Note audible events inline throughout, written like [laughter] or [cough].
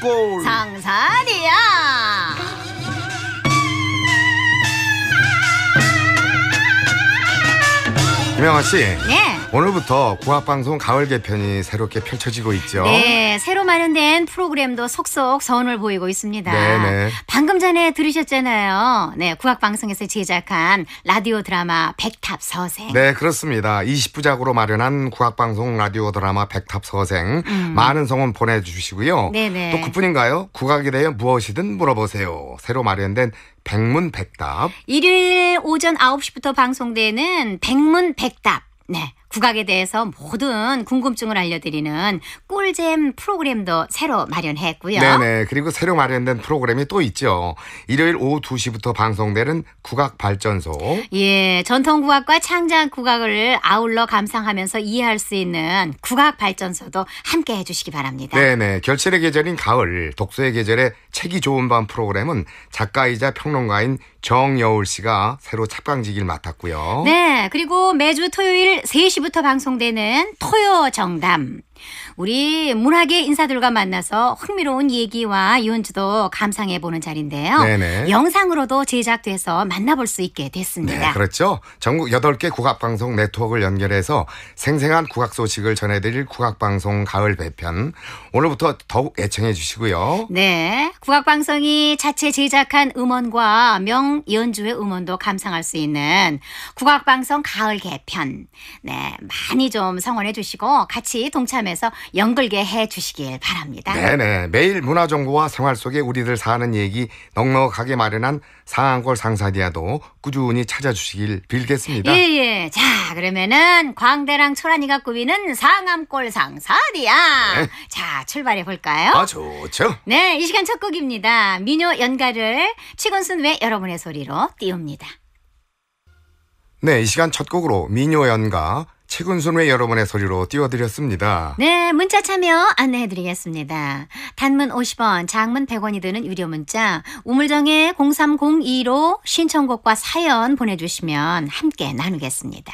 골. 상산이야. 김영아 씨. 네. 오늘부터 고압방송 가을 개편이 새롭게 펼쳐지고 있죠. 네, 새로 마련된 프로그램도 속속 선을 보이고 있습니다. 네, 네. 방금 전에 들으셨잖아요. 네, 국악방송에서 제작한 라디오 드라마 백탑 서생. 네, 그렇습니다. 20부작으로 마련한 국악방송 라디오 드라마 백탑 서생. 음. 많은 성원 보내주시고요. 네네. 네. 또 그뿐인가요? 국악에 대해 무엇이든 물어보세요. 새로 마련된 백문백답. 일요일 오전 9시부터 방송되는 백문백답. 네. 국악에 대해서 모든 궁금증을 알려드리는 꿀잼 프로그램도 새로 마련했고요. 네네. 그리고 새로 마련된 프로그램이 또 있죠. 일요일 오후 2시부터 방송되는 국악발전소. 예. 전통국악과 창작국악을 아울러 감상하면서 이해할 수 있는 국악발전소도 함께 해주시기 바랍니다. 네네. 결실의 계절인 가을, 독서의 계절에 책이 좋은 밤 프로그램은 작가이자 평론가인 정여울 씨가 새로 찹방지기를 맡았고요. 네. 그리고 매주 토요일 3시 11시부터 방송되는 토요 정담 우리 문학의 인사들과 만나서 흥미로운 얘기와 유언주도 감상해 보는 자리인데요. 네네. 영상으로도 제작돼서 만나볼 수 있게 됐습니다. 네, 그렇죠. 전국 8개 국악방송 네트워크를 연결해서 생생한 국악 소식을 전해드릴 국악방송 가을 배편 오늘부터 더욱 애청해 주시고요. 네. 국악방송이 자체 제작한 음원과 명연주의 음원도 감상할 수 있는 국악방송 가을 개편 네, 많이 좀 성원해 주시고 같이 동참해 포해서 연결게 해 주시길 바랍니다. 네네. 매일 문화 정보와 생활 속에 우리들 사는 얘기 넉넉하게 마련한 상한골 상사디아도 꾸준히 찾아주시길 빌겠습니다. 예예. 예. 자 그러면은 광대랑 초란이가 꾸미는 상암골 상사디아. 네. 자 출발해 볼까요? 아 좋죠. 네, 이 시간 첫 곡입니다. 민요 연가를 최곤순 외 여러분의 소리로 띄웁니다. 네, 이 시간 첫 곡으로 민요 연가 최근순의 여러분의 소리로 띄워드렸습니다. 네, 문자 참여 안내해드리겠습니다. 단문 50원, 장문 100원이 드는 유료 문자 우물정에 0302로 신청곡과 사연 보내주시면 함께 나누겠습니다.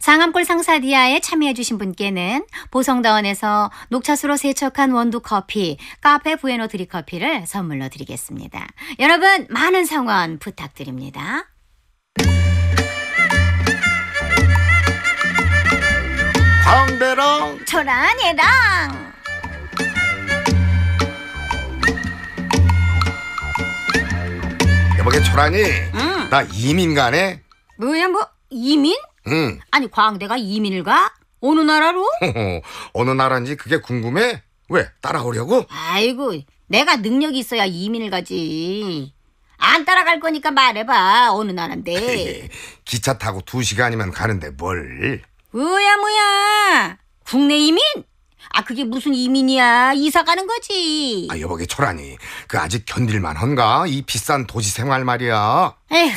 상암골 상사디아에 참여해주신 분께는 보성다원에서 녹차수로 세척한 원두 커피, 카페 부에노 드리 커피를 선물로 드리겠습니다. 여러분, 많은 성원 부탁드립니다. 광대데랑 저랑 얘랑 여보게 초란이 응. 나 이민 가네 뭐야 뭐 이민? 응 아니 광대가 이민을 가? 어느 나라로? 어느 나라인지 그게 궁금해? 왜 따라오려고? 아이고 내가 능력이 있어야 이민을 가지 안 따라갈 거니까 말해봐 어느 나라인데 [laughs] 기차 타고 두시간이면 가는데 뭘 뭐야 뭐야 국내 이민? 아 그게 무슨 이민이야 이사 가는 거지 아 여보게 초라니 그 아직 견딜만한가 이 비싼 도시 생활 말이야 에휴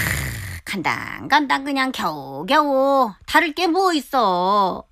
간당 간당 그냥 겨우겨우 다를 게 뭐 있어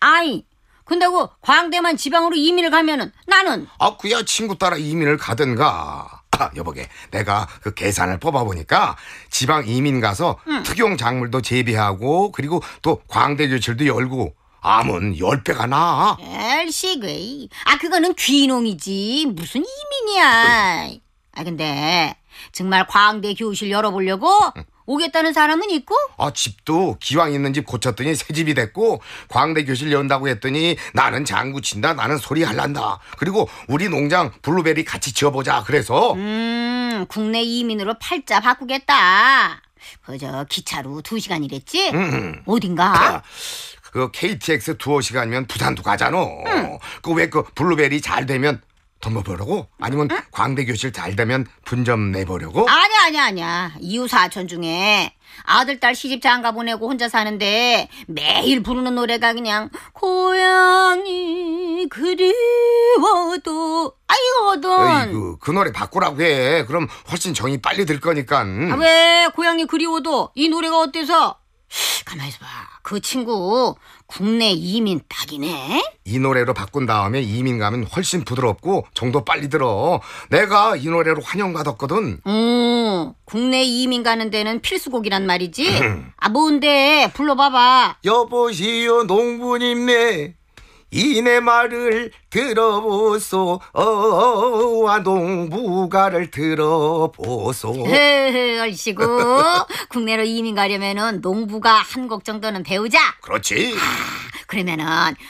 아이 근데고 광대만 지방으로 이민을 가면은 나는 아 그야 친구 따라 이민을 가든가 아, 여보게 내가 그 계산을 뽑아보니까 지방 이민 가서 응. 특용 작물도 재배하고 그리고 또 광대 교실도 열고 암은 열 배가 나. 엘시그이. 아 그거는 귀농이지 무슨 이민이야. 아 근데 정말 광대 교실 열어보려고 응. 오겠다는 사람은 있고? 아, 집도 기왕 있는 집 고쳤더니 새 집이 됐고, 광대 교실 연다고 했더니 나는 장구 친다, 나는 소리 할란다. 그리고 우리 농장 블루베리 같이 지어보자. 그래서. 음, 국내 이민으로 팔자 바꾸겠다. 그저 기차로 두 시간이랬지? 음. 어딘가? 그 KTX 두어 시간이면 부산도 가잖아. 음. 그왜 그 블루베리 잘 되면 돈못 벌라고? 아니면 광대 교실 잘 되면 분점 내보려고? 아니야, 아니야, 아니야. 이웃 사촌 중에 아들, 딸 시집 장가 보내고 혼자 사는데 매일 부르는 노래가 그냥 고향이 그리워도 아이거든. 어이고그 노래 바꾸라고 해. 그럼 훨씬 정이 빨리 들 거니까. 아, 왜 고향이 그리워도 이 노래가 어때서? 가만히 있어봐. 그 친구 국내 이민 딱이네. 이 노래로 바꾼 다음에 이민 가면 훨씬 부드럽고 정도 빨리 들어. 내가 이 노래로 환영 받았거든. 오, 어, 국내 이민 가는 데는 필수곡이란 말이지. 음. 아 뭔데? 불러봐봐. 여보시오 농부님네 이내 말을 들어보소 어와 어, 어, 아, 농부가를 들어보소 얼씨구 [laughs] 국내로 이민 가려면은 농부가 한 곡 정도는 배우자 그렇지 그러면은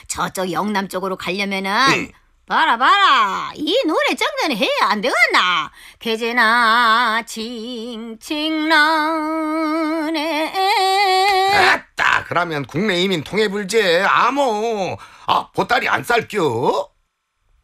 저쪽 영남 쪽으로 가려면은 응. 봐라 봐라 이 노래 장난 해야 안 되겠나 계제나 칭칭나네 아따 그러면 국내 이민 통해불제 아호 아, 보따리 안 쌀겨?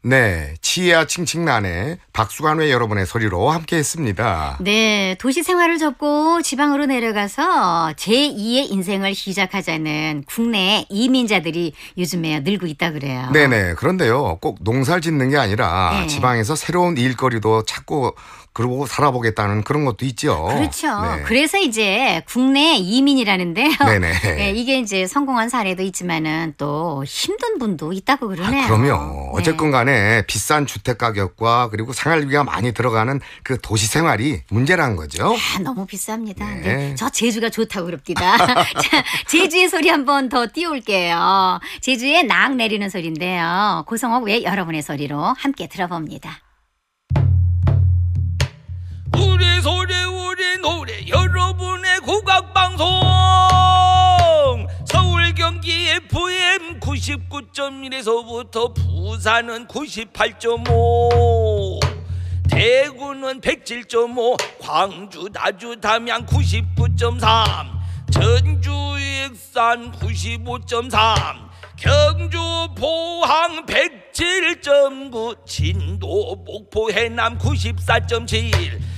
네, 치아야 칭칭난에 박수관회 여러분의 소리로 함께했습니다. 네, 도시 생활을 접고 지방으로 내려가서 제2의 인생을 시작하자는 국내 이민자들이 요즘에 늘고 있다 그래요. 네네, 그런데요, 꼭 농사를 짓는 게 아니라 네. 지방에서 새로운 일거리도 찾고 그러고 살아보겠다는 그런 것도 있죠. 그렇죠. 네. 그래서 이제 국내 이민이라는데요. 네네. 네, 이게 이제 성공한 사례도 있지만은 또 힘든 분도 있다고 아, 그러네요. 아, 그럼요. 네. 어쨌건 간에 비싼 주택 가격과 그리고 생활비가 많이 들어가는 그 도시 생활이 문제라는 거죠. 아, 너무 비쌉니다. 네. 네. 저 제주가 좋다고 그럽니다 [laughs] 제주의 소리 한 번 더 띄울게요. 제주의 낙 내리는 소리인데요. 고성옥 외 여러분의 소리로 함께 들어봅니다. 우리 소리 우리 노래 여러분의 국악방송 서울 경기 FM 99.1에서부터 부산은 98.5 대구는 107.5 광주 나주 담양 99.3 전주 익산 95.3 경주 포항 107.9 진도 목포 해남 94.7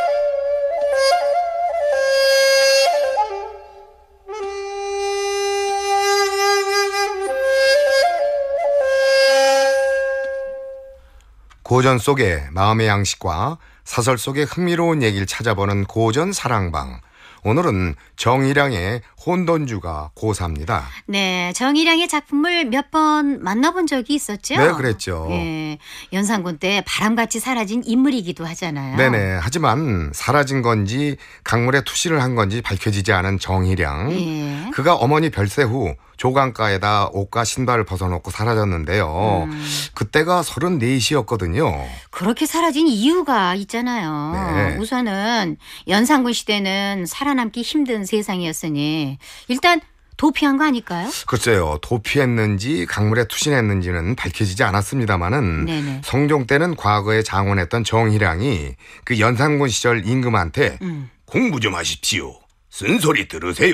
고전 속의 마음의 양식과 사설 속의 흥미로운 얘기를 찾아보는 고전 사랑방. 오늘은 정희양의 혼돈주가 고사입니다. 네, 정희양의 작품을 몇 번 만나본 적이 있었죠? 네, 그랬죠. 예, 연산군 때 바람같이 사라진 인물이기도 하잖아요. 네네. 하지만 사라진 건지 강물에 투시를 한 건지 밝혀지지 않은 정희양 예. 그가 어머니 별세 후 조강가에다 옷과 신발을 벗어놓고 사라졌는데요. 음. 그때가 34시였거든요. 그렇게 사라진 이유가 있잖아요. 네. 우선은 연산군 시대는 살아남기 힘든 세상이었으니 일단 도피한 거 아닐까요? 글쎄요. 도피했는지 강물에 투신했는지는 밝혀지지 않았습니다마는 네네. 성종 때는 과거에 장원했던 정희량이 그 연산군 시절 임금한테 음. 공부 좀 하십시오. 쓴소리 들으세요.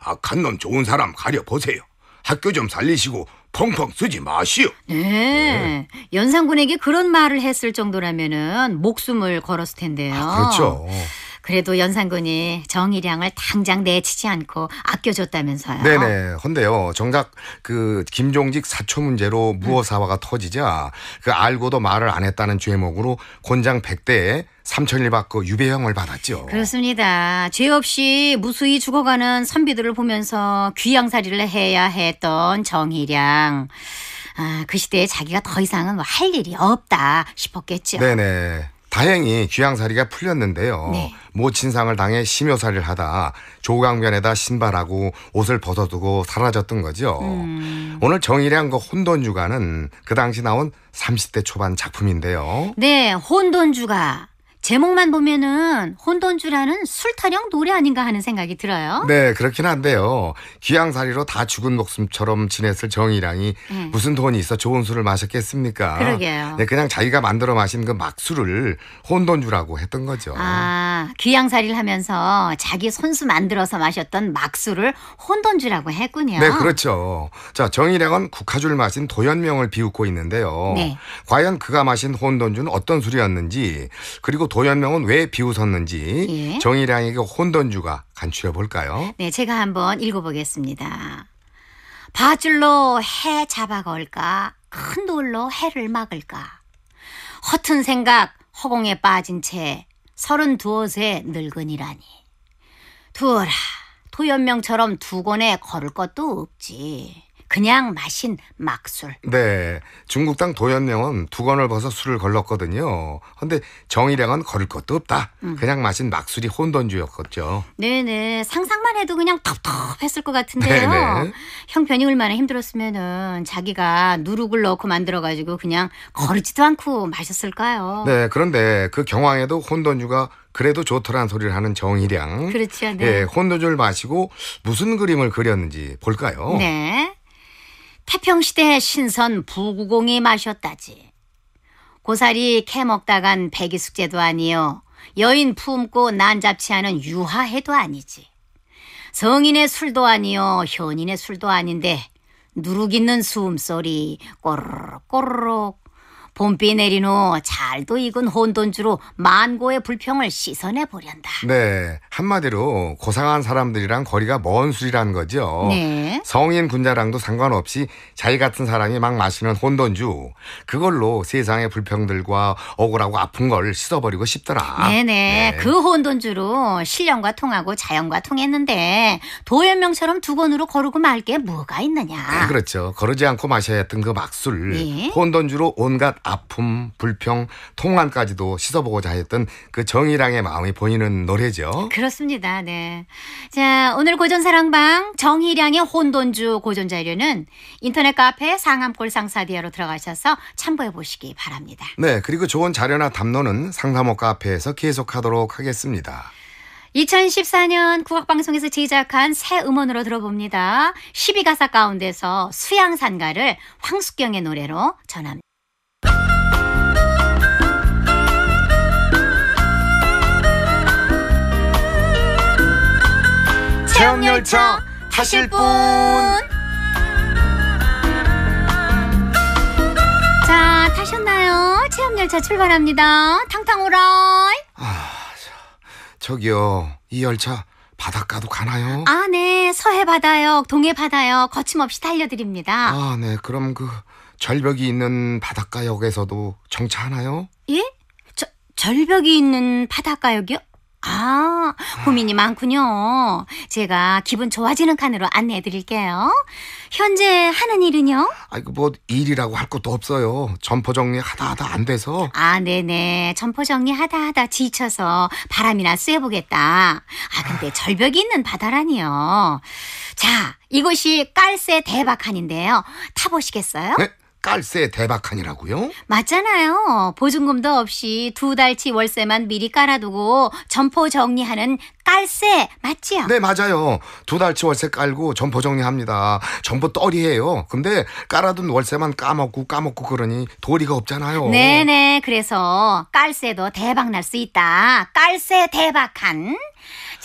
악한 놈 좋은 사람 가려보세요. 학교 좀 살리시고 펑펑 쓰지 마시오. 네. 예. 연산군에게 그런 말을 했을 정도라면 목숨을 걸었을 텐데요. 아, 그렇죠. 그래도 연산군이 정의량을 당장 내치지 않고 아껴줬다면서요. 네네. 헌데요. 정작 그 김종직 사초 문제로 무어사화가 음. 터지자 그 알고도 말을 안 했다는 죄목으로 권장 100대에 3천일 받고 유배형을 받았죠. 그렇습니다. 죄 없이 무수히 죽어가는 선비들을 보면서 귀양살이를 해야 했던 정의량 아, 그 시대에 자기가 더 이상은 뭐 할 일이 없다 싶었겠죠. 네네. 다행히 귀양살이가 풀렸는데요. 네. 모 진상을 당해 심요살이를 하다 조강변에다 신발하고 옷을 벗어두고 사라졌던 거죠. 음. 오늘 정일량 그 혼돈주가는 그 당시 나온 30대 초반 작품인데요. 네, 혼돈주가. 제목만 보면은 혼돈주라는 술타령 노래 아닌가 하는 생각이 들어요. 네, 그렇긴 한데요. 귀양살이로 다 죽은 목숨처럼 지냈을 정이랑이 네. 예. 무슨 돈이 있어 좋은 술을 마셨겠습니까? 그러게요. 네, 그냥 자기가 만들어 마신 그 막술을 혼돈주라고 했던 거죠. 아, 귀양살이를 하면서 자기 손수 만들어서 마셨던 막술을 혼돈주라고 했군요. 네, 그렇죠. 자, 정이랑은 국화주를 마신 도연명을 비웃고 있는데요. 네. 과연 그가 마신 혼돈주는 어떤 술이었는지 그리고 도연명은 왜 비웃었는지 예. 정의량에게 혼돈주가 간추려 볼까요? 네, 제가 한번 읽어보겠습니다. 밧줄로 해 잡아걸까? 큰 돌로 해를 막을까? 허튼 생각 허공에 빠진 채 서른 두옷에 늙은이라니. 두어라. 도연명처럼 두 권에 걸을 것도 없지. 그냥 마신 막술. 네. 중국 땅 도연령은 두 건을 벗어 술을 걸렀거든요. 근데 정의량은 걸을 것도 없다. 음. 그냥 마신 막술이 혼돈주였겠죠. 네네. 상상만 해도 그냥 텁텁했을 것 같은데요. [laughs] 네네. 형편이 얼마나 힘들었으면은 자기가 누룩을 넣고 만들어가지고 그냥 거르지도 않고 마셨을까요? 네. 그런데 그 경황에도 혼돈주가 그래도 좋더란 소리를 하는 정희량. 그렇죠. 네. 예, 혼돈주를 마시고 무슨 그림을 그렸는지 볼까요? 네. 태평시대 신선 부구공이 마셨다지. 고사리 캐먹다간 백이숙제도 아니요. 여인 품고 난잡치 않은 유하해도 아니지. 성인의 술도 아니요. 현인의 술도 아닌데 누룩 있는 숨소리 꼬르륵 꼬르륵 봄비 내린 후 잘도 익은 혼돈주로 만고의 불평을 씻어내 보련다. 네. 한마디로 고상한 사람들이랑 거리가 먼 술이라는 거죠. 네. 성인 군자랑도 상관없이 자기 같은 사람이 막 마시는 혼돈주. 그걸로 세상의 불평들과 억울하고 아픈 걸 씻어버리고 싶더라. 네네. 네. 그 혼돈주로 신령과 통하고 자연과 통했는데 도연명처럼 두 권으로 거르고 말게 뭐가 있느냐. 네, 그렇죠. 거르지 않고 마셔야 했던 그 막술. 네. 혼돈주로 온갖 아픔, 불평, 통안까지도 씻어보고자 했던 그정희랑의 마음이 보이는 노래죠. 그렇습니다. 네. 자, 오늘 고전사랑방 정희랑의 혼돈주 고전자료는 인터넷 카페 상암골 상사디아로 들어가셔서 참고해 보시기 바랍니다. 네, 그리고 좋은 자료나 담론은 상담호 카페에서 계속하도록 하겠습니다. 2014년 국악방송에서 제작한 새 음원으로 들어봅니다. 12가사 가운데서 수양산가를 황숙경의 노래로 전합니다. 체험열차 타실 분! 자, 타셨나요? 체험열차 출발합니다. 탕탕오라이! 아, 저기요, 이 열차 바닷가도 가나요? 아, 네. 서해 바다역, 동해 바다역 거침없이 달려드립니다. 아, 네. 그럼 그 절벽이 있는 바닷가역에서도 정차하나요? 예? 저, 절벽이 있는 바닷가역이요? 아, 고민이 많군요. 제가 기분 좋아지는 칸으로 안내해 드릴게요. 현재 하는 일은요? 아이고, 그 뭐, 일이라고 할 것도 없어요. 점포 정리 하다 하다 안 돼서. 아, 네네. 점포 정리 하다 하다 지쳐서 바람이나 쐬보겠다. 아, 근데 아. 절벽이 있는 바다라니요. 자, 이곳이 깔새 대박한인데요. 타보시겠어요? 네? 깔세 대박하니라고요? 맞잖아요. 보증금도 없이 두 달치 월세만 미리 깔아두고 점포 정리하는 깔세 맞지요? 네 맞아요. 두 달치 월세 깔고 점포 정리합니다. 점포 떨이에요. 근데 깔아둔 월세만 까먹고 까먹고 그러니 도리가 없잖아요. 네네 그래서 깔세도 대박 날 수 있다. 깔세 대박한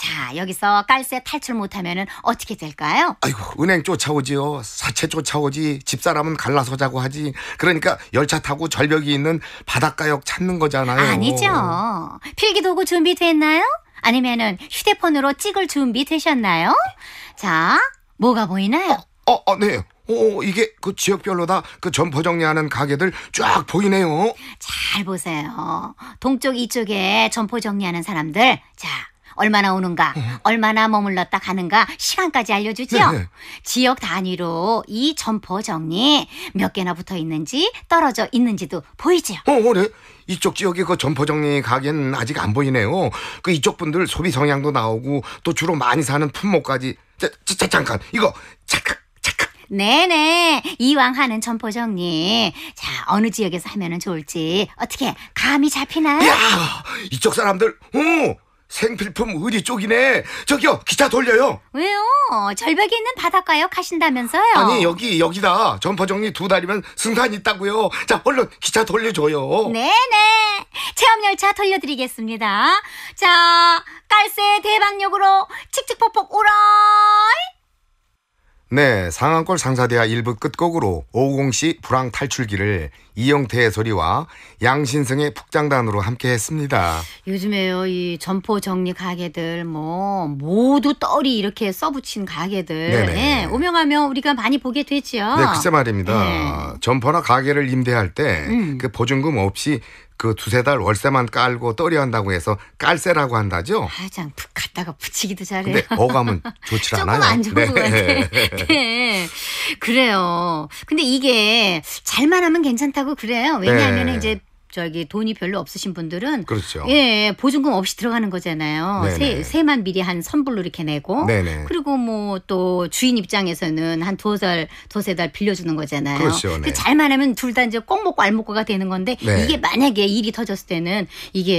자, 여기서 깔쇠 탈출 못하면 어떻게 될까요? 아이고 은행 쫓아오지요 사채 쫓아오지 집사람은 갈라서 자고 하지 그러니까 열차 타고 절벽이 있는 바닷가역 찾는 거잖아요 아니죠. 필기도구 준비됐나요? 아니면 휴대폰으로 찍을 준비 되셨나요? 자, 뭐가 보이나요? 어, 어, 어 네. 오, 이게 그 지역별로 다 그 점포 정리하는 가게들 쫙 보이네요. 잘 보세요. 동쪽 이쪽에 점포 정리하는 사람들. 자, 얼마나 오는가, 예. 얼마나 머물렀다 가는가 시간까지 알려주지요. 네, 네. 지역 단위로 이 점포 정리 몇 개나 붙어 있는지 떨어져 있는지도 보이지요. 어, 그래. 이쪽 지역의 그 점포 정리 가게는 아직 안 보이네요. 그 이쪽 분들 소비 성향도 나오고 또 주로 많이 사는 품목까지. 자, 자, 잠깐 이거 착각 착각. 네네 이왕 하는 점포 정리 자 어느 지역에서 하면은 좋을지 어떻게 감이 잡히나요? 야 이쪽 사람들 어 생필품 의리 쪽이네. 저기요, 기차 돌려요. 왜요? 절벽에 있는 바닷가역 가신다면서요? 아니, 여기, 여기다. 점퍼 정리 두 달이면 승산 있다고요. 자, 얼른 기차 돌려줘요. 네네. 네. 체험열차 돌려드리겠습니다. 자, 깔새 대방역으로 칙칙폭폭 오라! 네, 상한골 상사대하 1부 끝곡으로 50시 불황 탈출기를 이영태의 소리와 양신성의 북장단으로 함께 했습니다. 요즘에요, 이 점포 정리 가게들, 뭐, 모두 떨이 이렇게 써붙인 가게들. 네, 오명하며 우리가 많이 보게 되지요. 네, 글쎄 말입니다. 네. 점포나 가게를 임대할 때그 음. 그 보증금 없이 그 두세 달 월세만 깔고 떨이 한다고 해서 깔세라고 한다죠? 아장 갖다가 붙이기도 잘해 근데 어감은 좋지 [laughs] 않아요. 조금 안 좋은 네. 것 같아. 네. 그래요. 근데 이게 잘만 하면 괜찮다고 그래요. 왜냐하면 네. 이제 저기 돈이 별로 없으신 분들은 그렇죠. 예, 보증금 없이 들어가는 거잖아요. 네 세, 만 미리 한 선불로 이렇게 내고 네네. 그리고 뭐 또 주인 입장에서는 한두 달, 두세 달 빌려주는 거잖아요. 그렇죠. 네. 잘만 하면 둘 다 이제 꼭 먹고 알 먹고가 되는 건데 네. 이게 만약에 일이 터졌을 때는 이게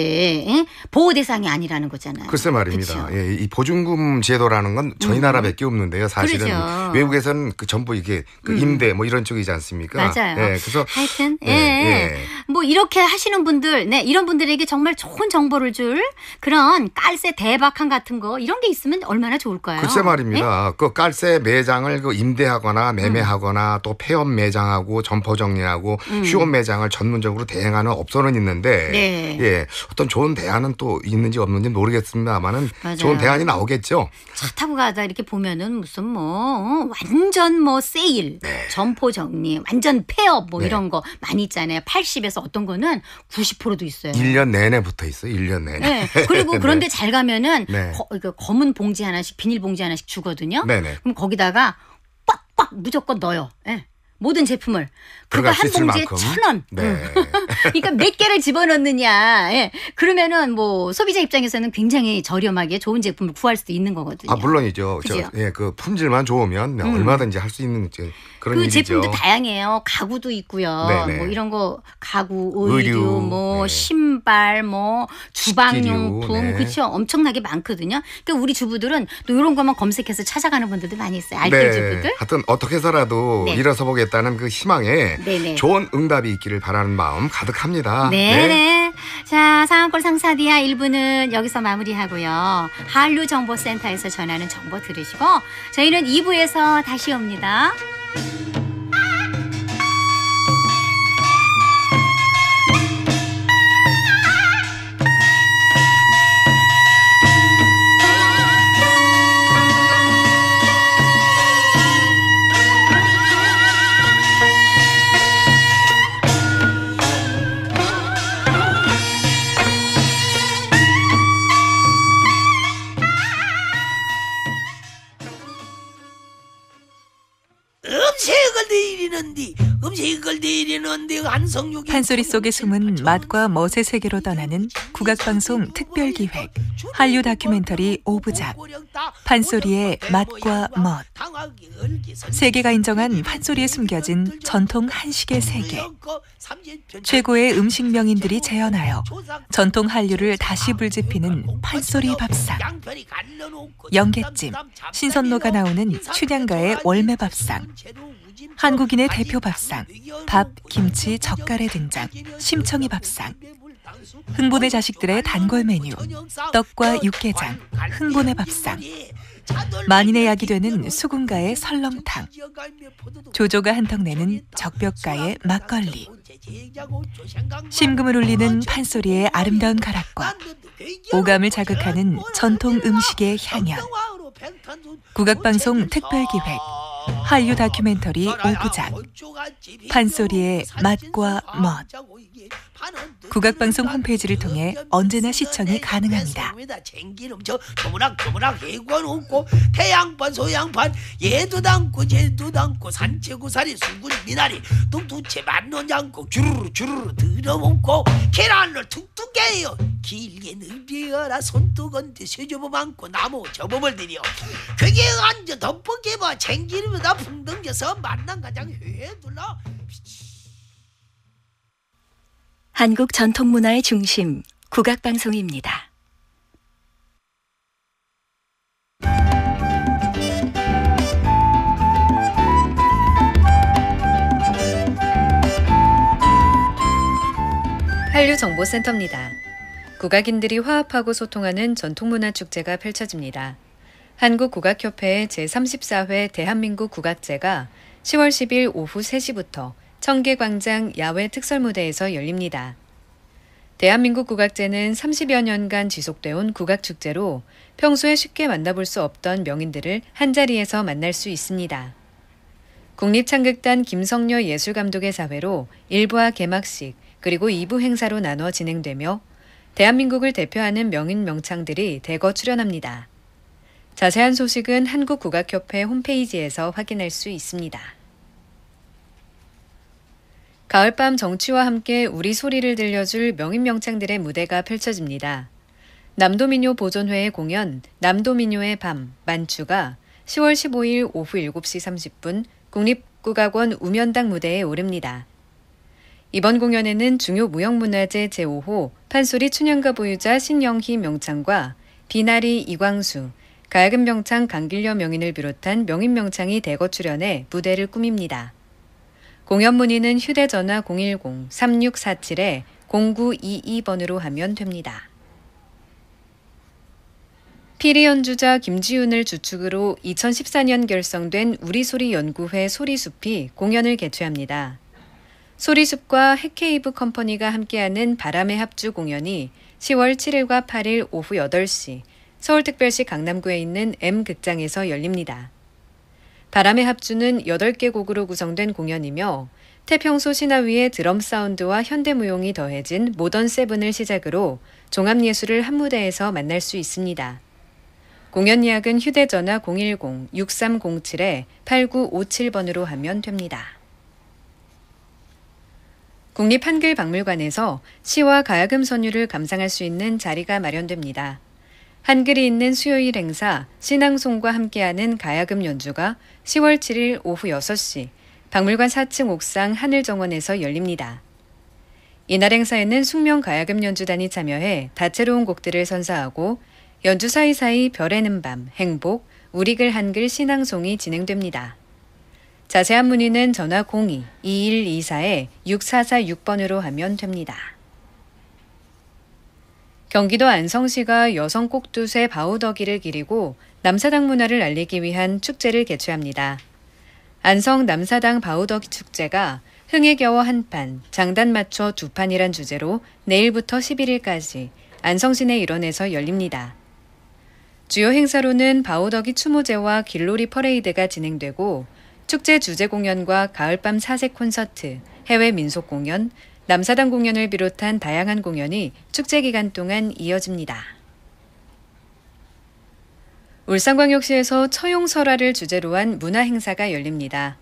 예? 보호 대상이 아니라는 거잖아요. 글쎄 말입니다. 예, 이 보증금 제도라는 건 저희 음. 나라밖에 없는데요. 사실은 그렇죠. 외국에서는 그 전부 이게 그 음. 임대 음. 뭐 이런 쪽이지 않습니까? 맞아요. 예, 그래서 하여튼 네, 예, 예. 뭐 이렇게 하시는 분들, 네, 이런 분들에게 정말 좋은 정보를 줄 그런 깔쇠 대박한 같은 거 이런 게 있으면 얼마나 좋을까요? 글쎄 말입니다. 네? 그깔쇠 매장을 그 임대하거나 음. 매매하거나 음. 또 폐업 매장하고 점포 정리하고 음. 휴업 매장을 전문적으로 대행하는 업소는 있는데 네. 예, 어떤 좋은 대안은 또 있는지 없는지 모르겠습니다만은 좋은 대안이 나오겠죠. 차 타고 가다 이렇게 보면은 무슨 뭐 어? 완전 뭐 세일, 네. 점포 정리, 완전 폐업 뭐 네. 이런 거 많이 있잖아요. 80에서 어떤 거는 경우는 90%도 있어요. 1년 내내 붙어 있어 1년 내내. 네. 그리고 [laughs] 네. 그런데 네. 잘 가면은 네. 거, 검은 봉지 하나씩 비닐 봉지 하나씩 주거든요. 네네. 네. 그럼 거기다가 꽉꽉 무조건 넣어요. 네. 모든 제품을 그거 한 봉지에 만큼. 천 원. 네. [laughs] 그러니까 몇 개를 집어넣느냐. 예. 그러면은 뭐 소비자 입장에서는 굉장히 저렴하게 좋은 제품을 구할 수도 있는 거거든요. 아 물론이죠. 그죠? 저, 예, 그 품질만 좋으면 음. 얼마든지 할 수 있는 그런 그 얘기죠. 제품도 다양해요. 가구도 있고요. 네네. 뭐 이런 거 가구, 의류, 의류 뭐 네. 신발, 뭐 주방용품, 네. 그렇죠. 엄청나게 많거든요. 그러니까 우리 주부들은 또 이런 것만 검색해서 찾아가는 분들도 많이 있어요. 알뜰 네. 주부들. 하여튼 어떻게 살아도 네. 일어서 보겠다는 그 희망에 네네. 좋은 응답이 있기를 바라는 마음 가득합니다. 네. 네네. 자, 상한골 상사디아 1부는 여기서 마무리하고요. 한류정보센터에서 전하는 정보 들으시고 저희는 2부에서 다시 옵니다. thank you 판소리 속에 숨은 맛과 멋의 세계로 떠나는 국악방송 특별기획 한류 다큐멘터리 5부작 판소리의 맛과 뭐 멋 세계가 인정한 판소리에 숨겨진 전통 한식의 세계 최고의 음식 명인들이 재현하여 전통 한류를 아, 다시 불지피는 아, 아, 판소리 밥상 연계찜 신선로가 나오는 춘향가의 월매밥상 한국인의 대표 밥상, 밥, 김치, 젓갈의 등장, 심청이 밥상, 흥본의 자식들의 단골 메뉴, 떡과 육개장, 흥본의 밥상, 만인의 약이 되는 수군가의 설렁탕, 조조가 한턱 내는 적벽가의 막걸리, 심금을 울리는 판소리의 아름다운 가락과 오감을 자극하는 전통 음식의 향연, 국악방송 특별기획 한류 다큐멘터리 5구장 판소리의 맛과 아, 멋 국악방송 홈페이지를 통해 언제나 시청이 가능합니다. 쟁기 태양반 소양반 얘도 담고 쟤도 담고 산채구사리 수군 미나리 뚱뚱채 만원 양고 주르르 주르르 들어먹고 계란을 툭툭 깨요 길게 늘비라 손뚜건데 쇠조범 많고 나무 저범을 들여 그게 완전 덮어깨봐 쟁기름에다 풍덩겨서 만난 가장 회에 둘러 한국 전통문화의 중심, 국악방송입니다. 한류정보센터입니다. 국악인들이 화합하고 소통하는 전통문화축제가 펼쳐집니다. 한국국악협회의 제34회 대한민국 국악제가 10월 10일 오후 3시부터 청계광장 야외 특설무대에서 열립니다. 대한민국 국악제는 30여 년간 지속돼온 국악축제로 평소에 쉽게 만나볼 수 없던 명인들을 한자리에서 만날 수 있습니다. 국립창극단 김성녀 예술감독의 사회로 1부와 개막식 그리고 2부 행사로 나눠 진행되며 대한민국을 대표하는 명인 명창들이 대거 출연합니다. 자세한 소식은 한국국악협회 홈페이지에서 확인할 수 있습니다. 가을밤 정취와 함께 우리 소리를 들려줄 명인명창들의 무대가 펼쳐집니다. 남도민요 보존회의 공연 남도민요의 밤 만추가 10월 15일 오후 7시 30분 국립국악원 우면당 무대에 오릅니다. 이번 공연에는 중요 무형문화재 제5호 판소리 춘향가 보유자 신영희 명창과 비나리 이광수, 가야금 명창 강길려 명인을 비롯한 명인 명창이 대거 출연해 무대를 꾸밉니다. 공연 문의는 휴대전화 010-3647-0922번으로 하면 됩니다. 피리 연주자 김지윤을 주축으로 2014년 결성된 우리소리연구회 소리숲이 공연을 개최합니다. 소리숲과 해케이브 컴퍼니가 함께하는 바람의 합주 공연이 10월 7일과 8일 오후 8시 서울특별시 강남구에 있는 M극장에서 열립니다. 바람의 합주는 8개 곡으로 구성된 공연이며 태평소 신화위에 드럼 사운드와 현대무용이 더해진 모던 세븐을 시작으로 종합예술을 한 무대에서 만날 수 있습니다. 공연 예약은 휴대전화 010-6307-8957번으로 하면 됩니다. 국립한글박물관에서 시와 가야금 선율을 감상할 수 있는 자리가 마련됩니다. 한글이 있는 수요일 행사 신앙송과 함께하는 가야금 연주가 10월 7일 오후 6시 박물관 4층 옥상 하늘정원에서 열립니다. 이날 행사에는 숙명 가야금 연주단이 참여해 다채로운 곡들을 선사하고 연주 사이사이 별에는 밤, 행복, 우리글 한글 신앙송이 진행됩니다. 자세한 문의는 전화 02-2124-6446번으로 하면 됩니다. 경기도 안성시가 여성 꼭두새 바우더기를 기리고 남사당 문화를 알리기 위한 축제를 개최합니다. 안성 남사당 바우더기 축제가 흥에 겨워 한 판, 장단 맞춰 두 판이란 주제로 내일부터 11일까지 안성시내 일원에서 열립니다. 주요 행사로는 바우더기 추모제와 길놀이 퍼레이드가 진행되고 축제 주제 공연과 가을밤 사색 콘서트, 해외 민속 공연, 남사당 공연을 비롯한 다양한 공연이 축제 기간 동안 이어집니다. 울산광역시에서 처용설화를 주제로 한 문화 행사가 열립니다.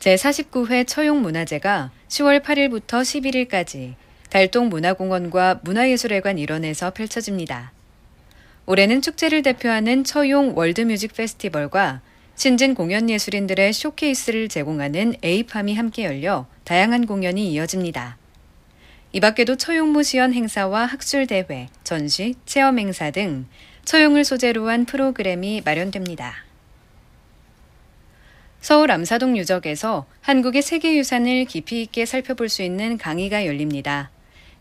제49회 처용문화제가 10월 8일부터 11일까지 달동문화공원과 문화예술회관 일원에서 펼쳐집니다. 올해는 축제를 대표하는 처용 월드뮤직 페스티벌과 신진 공연예술인들의 쇼케이스를 제공하는 에이팜이 함께 열려 다양한 공연이 이어집니다. 이 밖에도 처용무 시연 행사와 학술대회, 전시, 체험 행사 등 처용을 소재로 한 프로그램이 마련됩니다. 서울 암사동 유적에서 한국의 세계유산을 깊이 있게 살펴볼 수 있는 강의가 열립니다.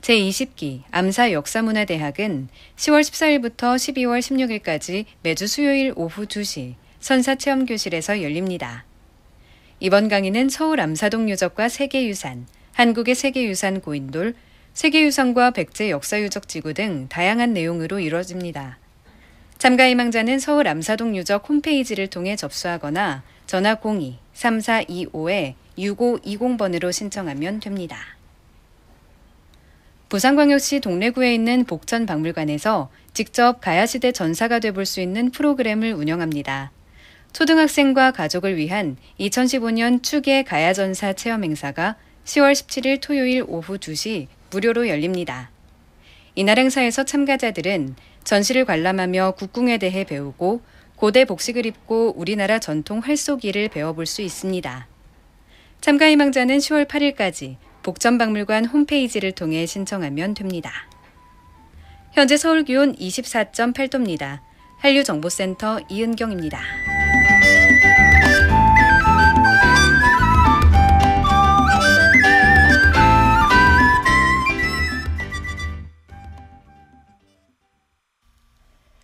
제20기 암사 역사문화대학은 10월 14일부터 12월 16일까지 매주 수요일 오후 2시 선사체험교실에서 열립니다. 이번 강의는 서울 암사동 유적과 세계유산, 한국의 세계유산 고인돌, 세계유산과 백제 역사유적 지구 등 다양한 내용으로 이뤄집니다. 참가 희망자는 서울 암사동 유적 홈페이지를 통해 접수하거나 전화 02-3425-6520번으로 신청하면 됩니다. 부산광역시 동래구에 있는 복천 박물관에서 직접 가야시대 전사가 돼볼 수 있는 프로그램을 운영합니다. 초등학생과 가족을 위한 2015년 축의 가야전사 체험 행사가 10월 17일 토요일 오후 2시 무료로 열립니다. 이날 행사에서 참가자들은 전시를 관람하며 국궁에 대해 배우고 고대 복식을 입고 우리나라 전통 활쏘기를 배워볼 수 있습니다. 참가 희망자는 10월 8일까지 복전박물관 홈페이지를 통해 신청하면 됩니다. 현재 서울 기온 24.8도입니다. 한류정보센터 이은경입니다.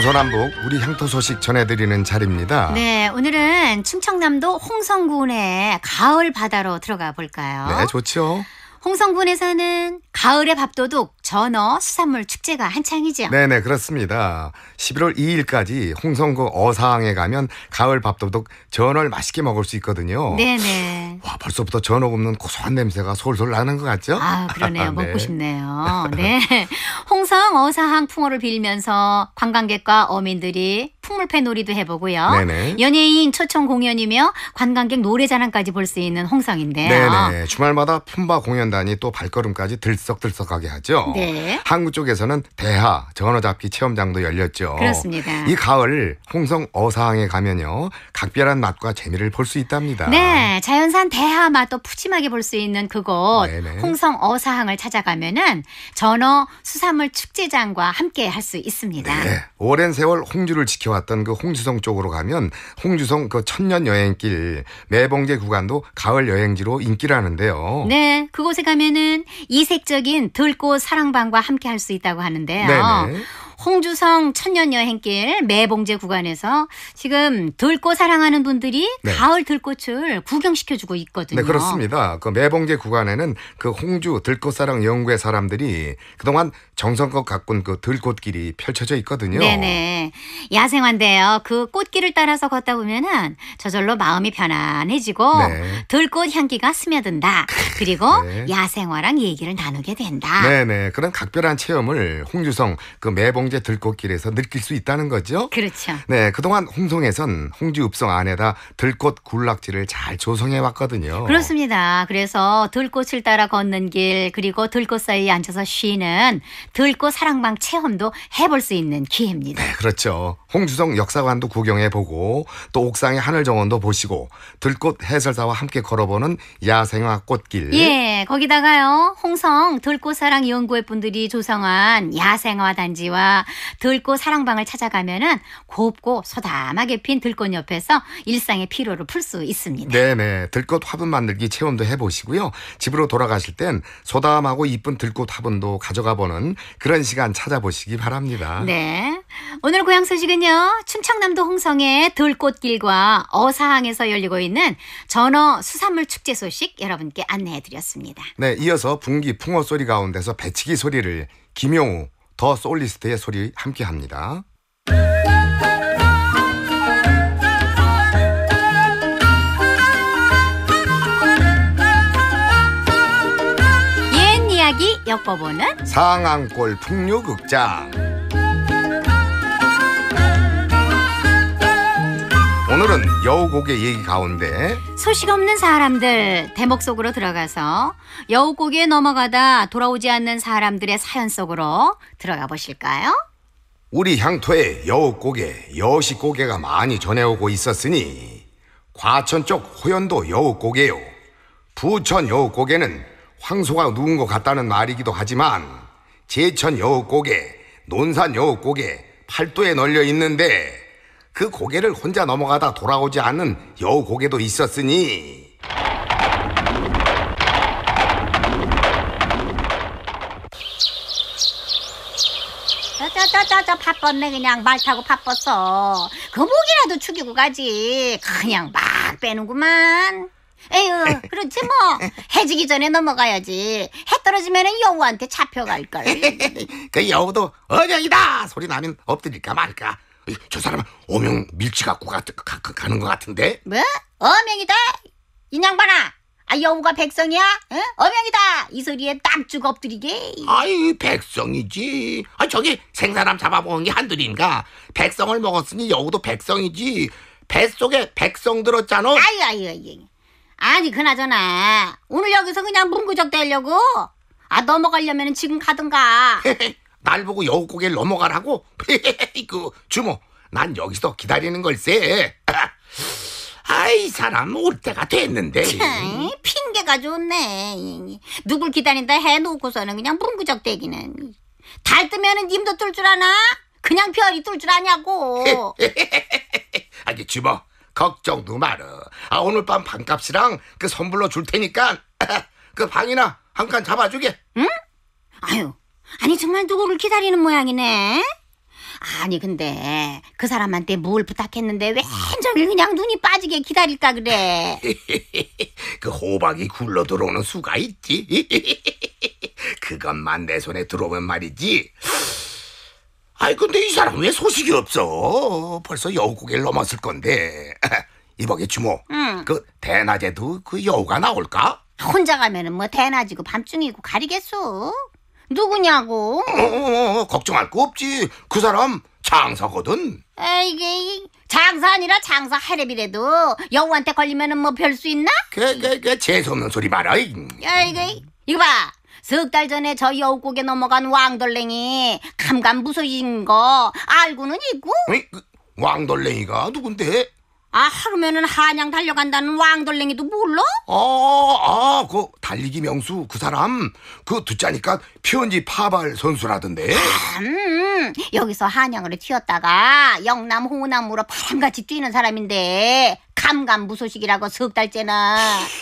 동서남북 우리 향토 소식 전해드리는 자리입니다. 네, 오늘은 충청남도 홍성군의 가을 바다로 들어가 볼까요? 네, 좋죠. 홍성군에서는 가을의 밥도둑 전어 수산물 축제가 한창이죠. 네네 그렇습니다. 11월 2일까지 홍성구 어사항에 가면 가을 밥도둑 전어를 맛있게 먹을 수 있거든요. 네네. 와 벌써부터 전어 굽는 고소한 냄새가 솔솔 나는 것 같죠? 아 그러네요. [laughs] 네. 먹고 싶네요. 네. 홍성 어사항 풍어를 빌면서 관광객과 어민들이 풍물패 놀이도 해보고요. 네네. 연예인 초청 공연이며 관광객 노래자랑까지 볼 수 있는 홍성인데요. 네네. 주말마다 품바 공연단이 또 발걸음까지 들썩 들썩들썩하게 하죠. 네. 항구 쪽에서는 대하 전어 잡기 체험장도 열렸죠. 그렇습니다. 이 가을 홍성 어사항에 가면요 각별한 맛과 재미를 볼 수 있답니다. 네, 자연산 대하 맛도 푸짐하게 볼 수 있는 그곳 네네. 네. 홍성 어사항을 찾아가면은 전어 수산물 축제장과 함께 할 수 있습니다. 네, 오랜 세월 홍주를 지켜왔던 그 홍주성 쪽으로 가면 홍주성 그 천년 여행길 매봉제 구간도 가을 여행지로 인기라는데요. 네, 그곳에 가면은 이색적 본격적인 들꽃 사랑방과 함께 할 수 있다고 하는데요. 네네. 홍주성 천년여행길 매봉제 구간에서 지금 들꽃 사랑하는 분들이 네. 가을 들꽃을 구경시켜주고 있거든요. 네, 그렇습니다. 그 매봉제 구간에는 그 홍주 들꽃사랑 연구회 사람들이 그동안 정성껏 가꾼 그 들꽃길이 펼쳐져 있거든요. 네네. 야생화인데요. 그 꽃길을 따라서 걷다 보면은 저절로 마음이 편안해지고 네. 들꽃 향기가 스며든다. 그리고 [laughs] 네. 야생화랑 얘기를 나누게 된다. 네네. 그런 각별한 체험을 홍주성 그 매봉 황제 들꽃길에서 느낄 수 있다는 거죠. 그렇죠. 네, 그동안 홍성에선 홍지 읍성 안에다 들꽃 군락지를 잘 조성해 왔거든요. 그렇습니다. 그래서 들꽃을 따라 걷는 길 그리고 들꽃 사이에 앉아서 쉬는 들꽃 사랑방 체험도 해볼 수 있는 기회입니다. 네, 그렇죠. 홍주성 역사관도 구경해 보고 또 옥상의 하늘 정원도 보시고 들꽃 해설사와 함께 걸어보는 야생화 꽃길. 예, 거기다가요. 홍성 들꽃 사랑 연구회 분들이 조성한 야생화 단지와 들꽃 사랑방을 찾아가면은 곱고 소담하게 핀 들꽃 옆에서 일상의 피로를 풀 수 있습니다. 네네. 들꽃 화분 만들기 체험도 해보시고요. 집으로 돌아가실 땐 소담하고 이쁜 들꽃 화분도 가져가보는 그런 시간 찾아보시기 바랍니다. 네. 오늘 고향 소식은요. 충청남도 홍성의 들꽃길과 어사항에서 열리고 있는 전어 수산물 축제 소식 여러분께 안내해드렸습니다. 네. 이어서 분기 풍어 소리 가운데서 배치기 소리를 김용우 더 솔리스트의 소리 함께 합니다. 옛 이야기 엿보보는 상암골 풍류극장 오늘은 여우고개 얘기 가운데 소식 없는 사람들 대목 속으로 들어가서 여우고개에 넘어가다 돌아오지 않는 사람들의 사연 속으로 들어가 보실까요? 우리 향토에 여우고개, 여식고개가 많이 전해오고 있었으니 과천 쪽 호연도 여우고개요. 부천 여우고개는 황소가 누운 것 같다는 말이기도 하지만 제천 여우고개, 논산 여우고개 팔도에 널려 있는데 그 고개를 혼자 넘어가다 돌아오지 않은 여우 고개도 있었으니 짜짜짜저 바빴네 그냥 말 타고 바빴어 거북이라도 그 죽이고 가지 그냥 막 빼는구만 에휴 그렇지 뭐 [laughs] 해지기 전에 넘어가야지 해 떨어지면 은 여우한테 잡혀갈걸 [laughs] 그 여우도 언영이다 소리 나면 엎드릴까 말까 저 사람 어명 밀치 갖고 가, 가, 가 는것 같은데? 뭐? 어명이다? 인양반아! 아 여우가 백성이야? 응? 어명이다! 이 소리에 딱죽 엎드리게. 아이 백성이지. 아 저기 생사람 잡아먹은 게 한둘인가? 백성을 먹었으니 여우도 백성이지. 뱃속에 백성 들었잖아. 아이아이아이 아니 그나저나 오늘 여기서 그냥 문구적 되려고? 아 넘어가려면 지금 가든가. [laughs] 날 보고 여우 고개를 넘어가라고? [laughs] 이그 주모, 난 여기서 기다리는 걸세. [laughs] 아이 사람 올 때가 됐는데. 참, 핑계가 좋네. 누굴 기다린다 해놓고서는 그냥 뭉구적대기는달 뜨면은 님도 뜰 줄 아나? 그냥 별이 뜰 줄 아냐고. [laughs] 아니 주모 걱정 누 마라. 아 오늘 밤 반값이랑 그 선불로 줄 테니까 그 방이나 한 칸 잡아주게. 응? 아유 아니 정말 누구를 기다리는 모양이네. 아니 근데 그 사람한테 뭘 부탁했는데 왜정를 그냥 눈이 빠지게 기다릴까 그래. [laughs] 그 호박이 굴러 들어오는 수가 있지. [laughs] 그것만 내 손에 들어오면 말이지. 아이 근데 이 사람 왜 소식이 없어? 벌써 여우고개를 넘었을 건데. [laughs] 이보게 주모. 응. 그 대낮에도 그 여우가 나올까? 혼자 가면은 뭐 대낮이고 밤중이고 가리겠소. 누구냐고? 어, 어, 어, 어, 걱정할 거 없지. 그 사람 장사거든. 에이, 장사 아니라 장사 할애비래도 여우한테 걸리면은 뭐 별 수 있나? 그그그 재수없는 소리 말아. 에이, 이거 봐. 석 달 전에 저 여우국에 넘어간 왕돌랭이 감감무소인 거 알고는 있고. 에이, 그 왕돌랭이가 누군데? 아, 하루면은 한양 달려간다는 왕돌랭이도 몰라? 아, 아, 그 달리기 명수 그 사람 그 듣자니까 튀원지 파발 선수라던데. 음, 음, 여기서 한양으로 튀었다가 영남 호남으로 바람같이 뛰는 사람인데 감감무소식이라고 석 달째나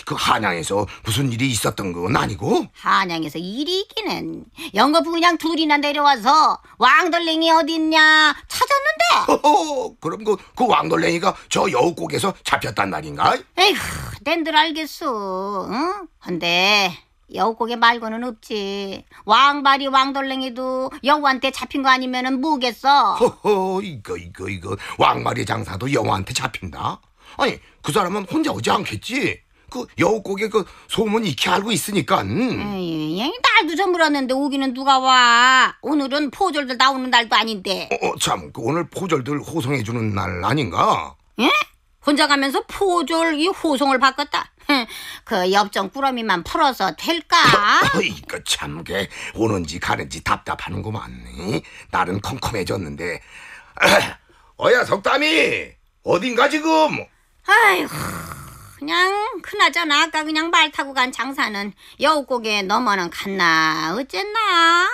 그 한양에서 무슨 일이 있었던 건 아니고? 한양에서 일이 있기는 영거부 그냥 둘이나 내려와서 왕돌랭이 어디 있냐 찾았는데 허허, 그럼 그, 그 왕돌랭이가 저 여우곡에서 잡혔단 말인가? 에휴 낸들 알겠소 응? 근데 여우고개 말고는 없지. 왕발이 왕돌랭이도 여우한테 잡힌 거 아니면은 뭐겠어? 허허, 이거, 이거, 이거. 왕발이 장사도 여우한테 잡힌다? 아니, 그 사람은 혼자 오지 않겠지? 그 여우고개 그 소문 익히 알고 있으니까. 에이, 에이, 날도 저물었는데 오기는 누가 와. 오늘은 포졸들 나오는 날도 아닌데. 어, 어 참, 그 오늘 포졸들 호송해주는 날 아닌가? 예? 혼자 가면서 포졸 이 호송을 바꿨다. 그 엽전 꾸러미만 풀어서 될까? 이거 참게 오는지 가는지 답답하는구만. 날은 컴컴해졌는데. [clears throat] 어야 석담이 어딘가 지금? 아이고 그냥 그나저나 아까 그냥 말 타고 간 장사는 여우고개 넘어는 갔나 어쨌나?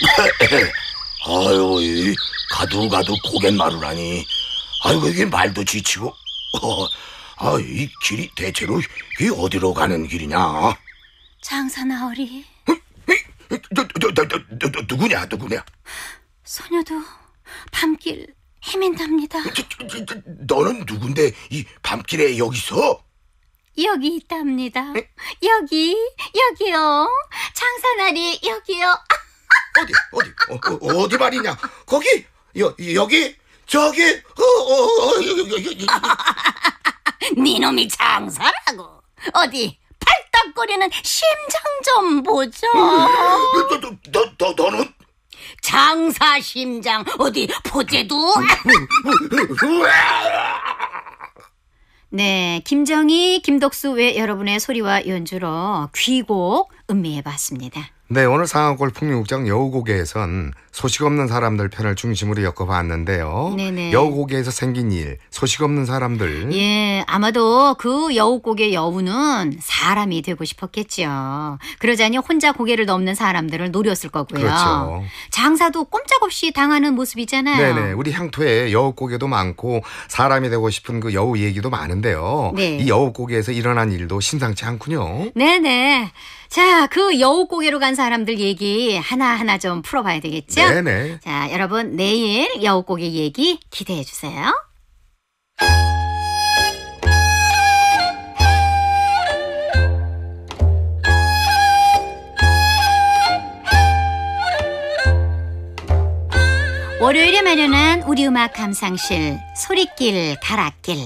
[clears throat] 아유, 이 가두가두 고갯마루라니. 아유, 이게 말도 지치고. 어, 아, 이 길이 대체로 이 어디로 가는 길이냐? 장사나으리. 누구냐, 누구냐? 소녀도 밤길 헤맨답니다. 너는 누군데 이 밤길에 여기서? 여기 있답니다. 에? 여기, 여기요. 장사나리, 여기요. 아! 어디 어디 어, 어 디 말이냐? 거기 여 여기 저기 니놈이 장사라고 어디 팔딱거리는 심장 좀 보죠. 너너너 음, 는 장사 심장 어디 보재도. 네, 김정희, 김덕수 외 여러분의 소리와 연주로 귀곡 음미해봤습니다. 네, 오늘 상하골 풍류극장 여우고개에선 소식 없는 사람들 편을 중심으로 엮어봤는데요. 네네. 여우고개에서 생긴 일, 소식 없는 사람들. 예, 아마도 그 여우고개 여우는 사람이 되고 싶었겠죠. 그러자니 혼자 고개를 넘는 사람들을 노렸을 거고요. 그렇죠. 장사도 꼼짝없이 당하는 모습이잖아요. 네네. 우리 향토에 여우고개도 많고 사람이 되고 싶은 그 여우 얘기도 많은데요. 네. 이 여우고개에서 일어난 일도 신상치 않군요. 네네. 자, 그 여우고개로 간 사람들 얘기 하나하나 좀 풀어봐야 되겠죠 되죠? 네네. 자, 여러분 내일 여우고의 얘기 기대해 주세요. 월요일에 마련한 우리 음악 감상실 소리길 가락길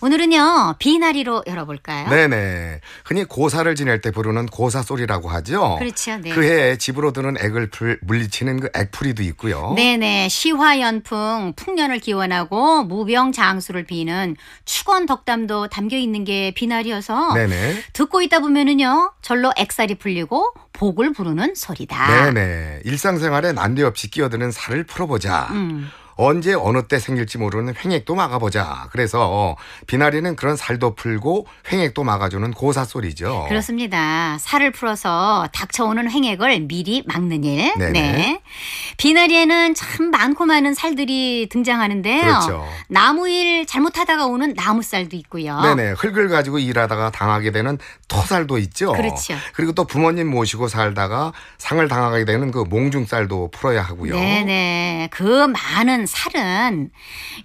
오늘은요 비나리로 열어볼까요? 네네. 흔히 고사를 지낼 때 부르는 고사 소리라고 하죠. 그렇죠. 네. 그해 집으로 드는 액을 풀, 물리치는 그 액풀이도 있고요. 네네. 시화연풍, 풍년을 기원하고 무병장수를 비는 축원 덕담도 담겨 있는 게 비나리여서 네네. 듣고 있다 보면은요 절로 액살이 풀리고 복을 부르는 소리다. 네네. 일상생활에 난데없이 끼어드는 살을 풀어보자. 음. 언제 어느 때 생길지 모르는 횡액도 막아보자. 그래서 비나리는 그런 살도 풀고 횡액도 막아주는 고사소리죠. 그렇습니다. 살을 풀어서 닥쳐오는 횡액을 미리 막는 일. 네네. 네. 비나리에는 참 많고 많은 살들이 등장하는데요. 그렇죠. 나무일 잘못하다가 오는 나무살도 있고요. 네네. 흙을 가지고 일하다가 당하게 되는 토살도 있죠. 그렇죠. 그리고 또 부모님 모시고 살다가 상을 당하게 되는 그 몽중살도 풀어야 하고요. 네네. 그 많은 살은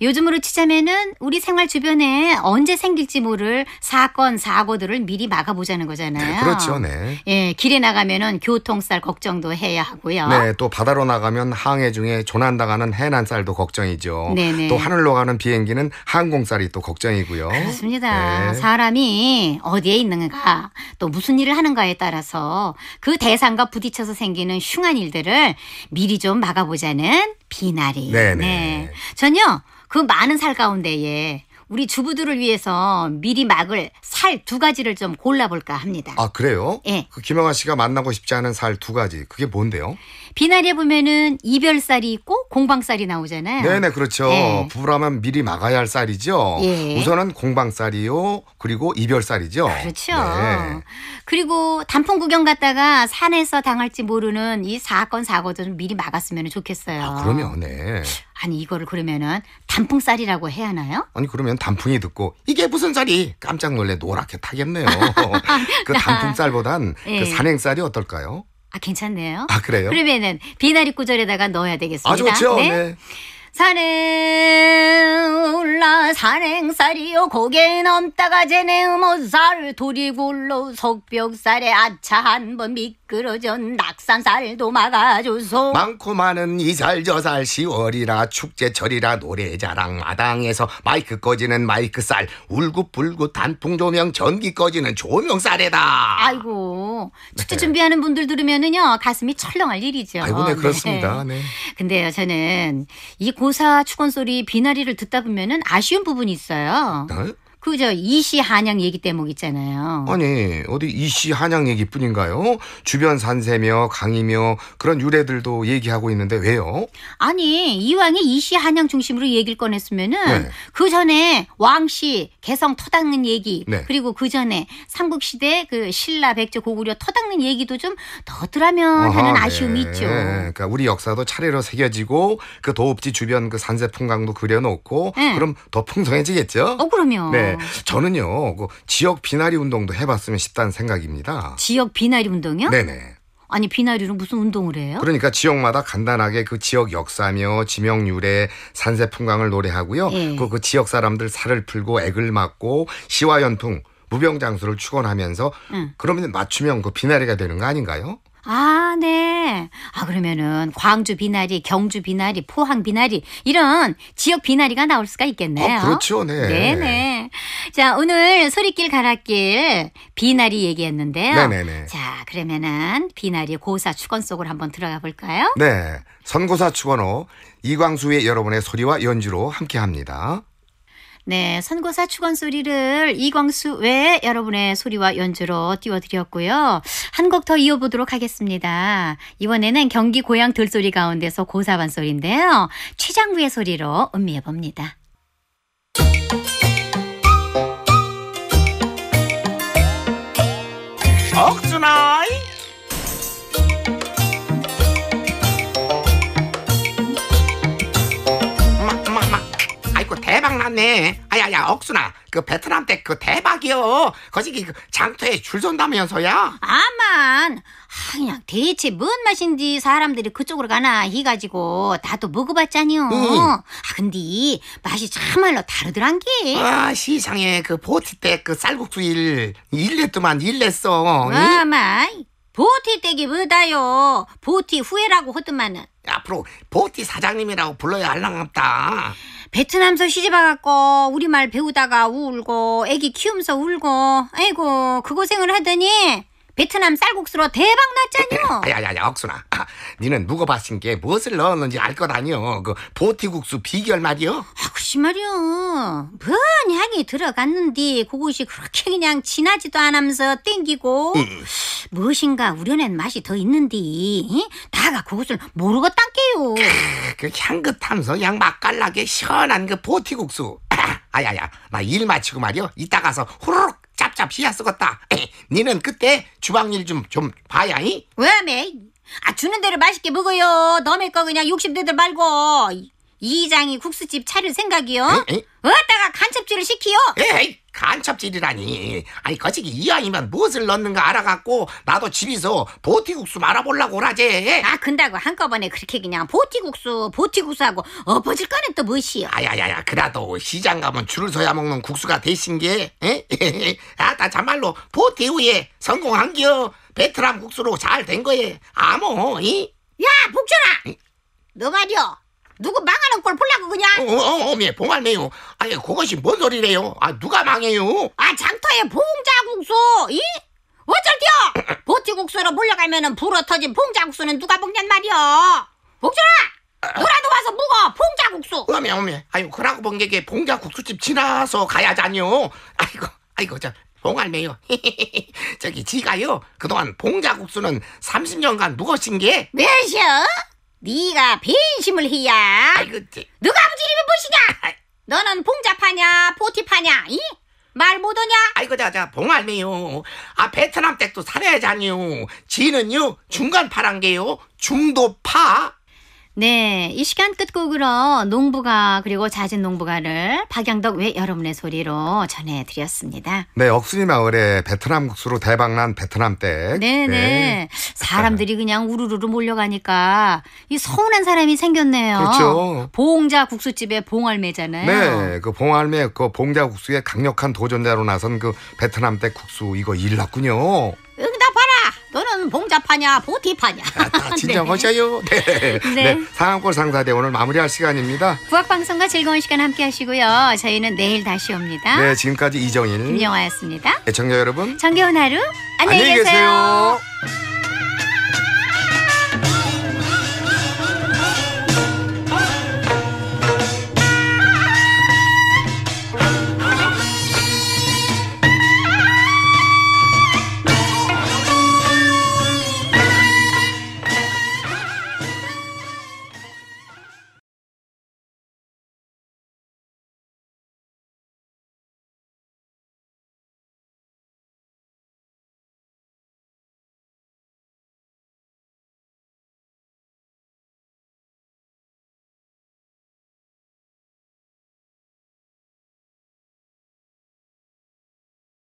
요즘으로 치자면은 우리 생활 주변에 언제 생길지 모를 사건 사고들을 미리 막아보자는 거잖아요. 네, 그렇죠, 네. 예, 길에 나가면은 교통살 걱정도 해야 하고요. 네, 또 바다로 나가면 항해 중에 조난당하는 해난살도 걱정이죠. 네네. 또 하늘로 가는 비행기는 항공살이 또 걱정이고요. 그렇습니다. 네. 사람이 어디에 있는가 또 무슨 일을 하는가에 따라서 그 대상과 부딪혀서 생기는 흉한 일들을 미리 좀 막아보자는 비나리. 네네. 네. 전요 그 많은 살 가운데에 우리 주부들을 위해서 미리 막을 살 두 가지를 좀 골라볼까 합니다. 아 그래요? 예. 그 김영아 씨가 만나고 싶지 않은 살 두 가지 그게 뭔데요? 비나리에 보면은 이별살이 있고 공방살이 나오잖아요. 네네 그렇죠. 예. 부부라면 미리 막아야 할쌀이죠 예. 우선은 공방살이요 그리고 이별살이죠. 그렇죠. 네. 그리고 단풍 구경 갔다가 산에서 당할지 모르는 이 사건 사고도 좀 미리 막았으면 좋겠어요. 아, 그러면 네. 아니 이거를 그러면은 단풍쌀이라고 해야 하나요? 아니 그러면 단풍이 듣고 이게 무슨 쌀이 깜짝 놀래 노랗게 타겠네요. [laughs] 그 단풍쌀보단 그 예. 그 산행쌀이 어떨까요? 아 괜찮네요. 아 그래요? 그러면은 비나리 꾸절에다가 넣어야 되겠습니다. 아 좋죠. 네. 네. 산에 올라 산행살이요 고개 넘다가 제네 음옷살 도리굴로 속벽살에 아차 한번 믿 그러전 낙산살 도막아주소 많고 많은 이살 저살 10월이라 축제철이라 노래자랑 마당에서 마이크 꺼지는 마이크살 울긋불긋 단풍조명 전기 꺼지는 조명살에다 아이고 축제 네. 준비하는 분들 들으면은요 가슴이 철렁할 일이죠 아이고 네, 네. 그렇습니다 네. 근데요 저는 이 고사 축원 소리 비나리를 듣다 보면은 아쉬운 부분이 있어요 네? 그저 이씨 한양 얘기 대목 있잖아요. 아니 어디 이씨 한양 얘기뿐인가요? 주변 산세며 강이며 그런 유래들도 얘기하고 있는데 왜요? 아니 이왕에 이씨 한양 중심으로 얘기를 꺼냈으면은 네. 그 전에 왕씨 개성 터닦는 얘기 네. 그리고 그 전에 삼국 시대 그 신라 백제 고구려 터닦는 얘기도 좀 더더라면 하는 네. 아쉬움이 있죠. 그러니까 우리 역사도 차례로 새겨지고 그 도읍지 주변 그 산세 풍광도 그려놓고 네. 그럼 더 풍성해지겠죠. 어 그러면. 네. 음. 저는요, 그 지역 비나리 운동도 해봤으면 싶다는 생각입니다. 지역 비나리 운동이요? 네네. 아니 비나리로 무슨 운동을 해요? 그러니까 지역마다 간단하게 그 지역 역사며 지명 유래, 산세 풍광을 노래하고요. 예. 그, 그 지역 사람들 살을 풀고 액을 맞고 시와 연풍 무병장수를 추원하면서 응. 그러면 맞춤형 그 비나리가 되는 거 아닌가요? 아, 네. 아, 그러면은 광주 비나리, 경주 비나리, 포항 비나리 이런 지역 비나리가 나올 수가 있겠네요. 아, 그렇죠. 네. 네네. 자, 오늘 소리길 가락길 비나리 얘기했는데요. 네네네. 자, 그러면은 비나리 고사 추건 속으로 한번 들어가 볼까요? 네. 선고사 추건호 이광수의 여러분의 소리와 연주로 함께 합니다. 네, 선고사 축원 소리를 이광수 외에 여러분의 소리와 연주로 띄워드렸고요. 한 곡 더 이어보도록 하겠습니다. 이번에는 경기 고향 들소리 가운데서 고사반 소리인데요. 최장부의 소리로 음미해봅니다. 그 베트남 때그 대박이요. 거시기 그 장터에 줄 선다면서야. 아만 아, 그냥 대체 뭔 맛인지 사람들이 그쪽으로 가나 해가지고 나도 먹어봤잖요. 응. 아 근데 맛이 참말로 다르더란 게. 아 시상에 그 보티댁 그 쌀국수 일 일냈더만 일냈어. 아마 보티댁이 뭐다요. 보티 후회라고 하더만은. 앞으로 보티 사장님이라고 불러야 할랑없다 베트남서 시집 와갖고 우리말 배우다가 울고 애기 키우면서 울고 아이고 그 고생을 하더니 베트남 쌀국수로 대박 났잖요 야야야 억순아, 아, 니는 묵어봤은 게 무엇을 넣었는지 알것 아니여. 그 보티국수 비결 말이여. 아구씨 말이여. 번 향이 들어갔는디 그것이 그렇게 그냥 진하지도 않으면서 땡기고 음. 무엇인가 우려낸 맛이 더 있는디 이? 나가 그것을 모르고 딴게요. 그 향긋하면서 양 맛깔나게 시원한 그 보티국수. 아야야 나 일 마치고 말이여 이따 가서 후루룩 짭짭시야 쓰겄다. 에이, 니는 그때 주방일 좀, 좀 봐야이. 왜매? 아 주는 대로 맛있게 먹어요. 너네 거 그냥 욕심 내들 말고. 이장이 국수집 차릴 생각이요? 어따가 간첩질을 시키요? 에이, 간첩질이라니. 아니, 거시기 이왕이면 무엇을 넣는가 알아갖고, 나도 집에서 보티국수 말아보려고 오라제. 아, 근다고 한꺼번에 그렇게 그냥 보티국수, 보티국수하고 엎어질 거는 또 무엇이요? 아야야야, 그래도 시장 가면 줄을 서야 먹는 국수가 되신 게, 에? [laughs] 아, 나 참말로 보티 우에 성공한겨. 베트남 국수로 잘 된 거에, 아무, 뭐, 이? 야, 복전아! 너 말이여. 누구 망하는 꼴 보려고 그냥? 어, 어, 어미, 봉할매요. 아니, 그것이 뭔 소리래요? 아, 누가 망해요? 아, 장터에 봉자국수, 이? 어쩔게요? [coughs] 보티국수로 몰려가면은 불어 터진 봉자국수는 누가 먹냔 말이여? 복준아! 너라도 아. 와서 묵어, 봉자국수! 어미, 어미, 아유, 그러고 본게 봉자국수집 지나서 가야잖요. 아이고, 아이고, 참. 봉할매요. [laughs] 저기 지가요. 그동안 봉자국수는 30년간 묵으신 게 몇이요? 네가 배심을 해야 아이고, 제... 그 누가 아버지리면 무엇이냐 너는 봉자파냐 포티파냐 이? 말 못하냐? 아이고 자자 봉알매요 아 베트남 댁도 살아야지 아니요 지는요 중간 파란 게요 중도 파 네, 이 시간 끝곡으로 농부가 그리고 자진 농부가를 박양덕 외 여러분의 소리로 전해드렸습니다. 네, 억순이 마을에 베트남 국수로 대박난 베트남 댁. 네네. 네. 네. 사람들이 그냥 우르르르 몰려가니까 이 서운한 사람이 생겼네요. 그렇죠. 봉자 국수집의 봉알매잖아요. 네, 그 봉알매 그 봉자 국수의 강력한 도전자로 나선 그 베트남 댁 국수 이거 일났군요. 봉잡하냐 보티파냐. 아, [laughs] 네. 진정하셔요. 네. 네. 네. 상암골 상사대 오늘 마무리할 시간입니다. 부학방송과 즐거운 시간 함께 하시고요. 저희는 내일 다시 옵니다. 네, 지금까지 이정일. 김영화였습니다. 애청자 여러분. 정겨운 하루. 안녕히, 안녕히 계세요. 계세요.